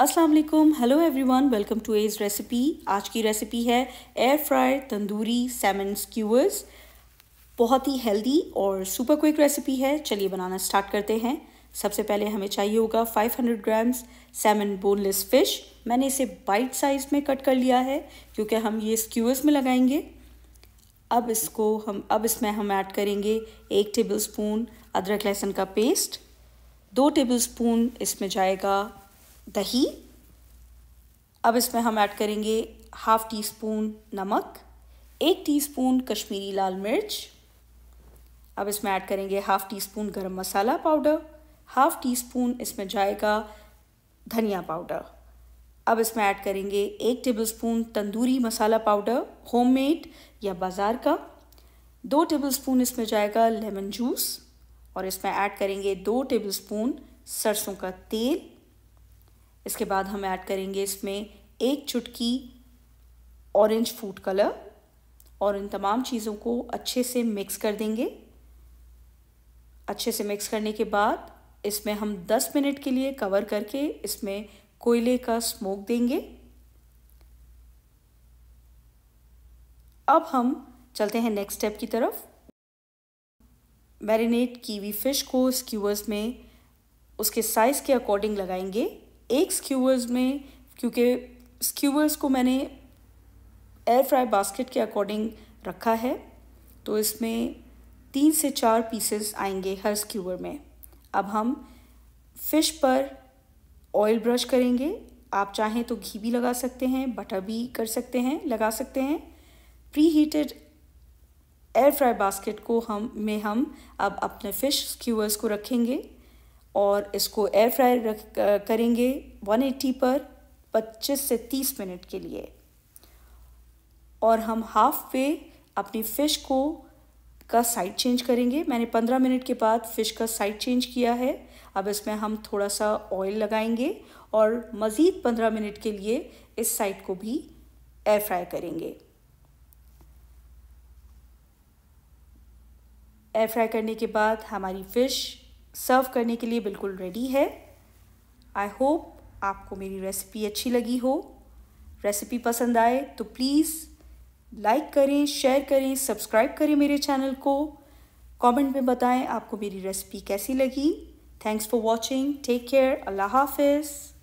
Aslam hello everyone welcome to एज recipe आज की रेसिपी है air fryer tandoori salmon skewers बहुत ही हेल्दी और सुपर क्विक रेसिपी है चलिए बनाना स्टार्ट करते हैं सबसे पहले हमें चाहिए होगा 500 ग्राम्स सेमन बोनलेस फ़िश मैंने इसे बाइट साइज़ में कट कर लिया है क्योंकि हम ये स्क्यूअर्स में लगाएंगे अब इसको हम अब इसमें हम ऐड करेंगे एक टेबल स्पून अदरक लहसुन का पेस्ट दो टेबल स्पून इसमें जाएगा दही अब इसमें हम ऐड करेंगे हाफ टी स्पून नमक एक टीस्पून कश्मीरी लाल मिर्च अब इसमें ऐड करेंगे हाफ टी स्पून गर्म मसाला पाउडर हाफ टी स्पून इसमें जाएगा धनिया पाउडर अब इसमें ऐड करेंगे एक tablespoon tandoori masala powder homemade या बाज़ार का दो टेबलस्पून इसमें जाएगा लेमन जूस और इसमें ऐड करेंगे दो टेबलस्पून सरसों का तेल इसके बाद हम ऐड करेंगे इसमें एक चुटकी ऑरेंज फूड कलर और इन तमाम चीज़ों को अच्छे से मिक्स कर देंगे अच्छे से मिक्स करने के बाद इसमें हम 10 मिनट के लिए कवर करके इसमें कोयले का स्मोक देंगे अब हम चलते हैं नेक्स्ट स्टेप की तरफ मैरिनेट कीवी फिश को स्क्यूअर्स में उसके साइज़ के अकॉर्डिंग लगाएंगे एक स्क्यूअर्स में क्योंकि स्क्यूअर्स को मैंने एयर फ्राई बास्केट के अकॉर्डिंग रखा है तो इसमें तीन से चार पीसेस आएंगे हर स्क्यूअर में अब हम फिश पर ऑयल ब्रश करेंगे आप चाहें तो घी भी लगा सकते हैं बटर भी कर सकते हैं लगा सकते हैं preheated air fry basket को हम में हम अब अपने फ़िश स्क्यूअर्स को रखेंगे और इसको एयर फ्रायर रख करेंगे 180 पर 25 से 30 मिनट के लिए और हम हाफ वे अपनी फ़िश को का साइड चेंज करेंगे मैंने पंद्रह मिनट के बाद फ़िश का साइड चेंज किया है अब इसमें हम थोड़ा सा ऑयल लगाएंगे और मज़ीद पंद्रह मिनट के लिए इस साइड को भी एयर फ्राई करेंगे एयर फ्राई करने के बाद हमारी फ़िश सर्व करने के लिए बिल्कुल रेडी है आई होप आपको मेरी रेसिपी अच्छी लगी हो रेसिपी पसंद आए तो प्लीज़ लाइक करें शेयर करें सब्सक्राइब करें मेरे चैनल को कमेंट में बताएं आपको मेरी रेसिपी कैसी लगी thanks for watching take care अल्लाह हाफिज़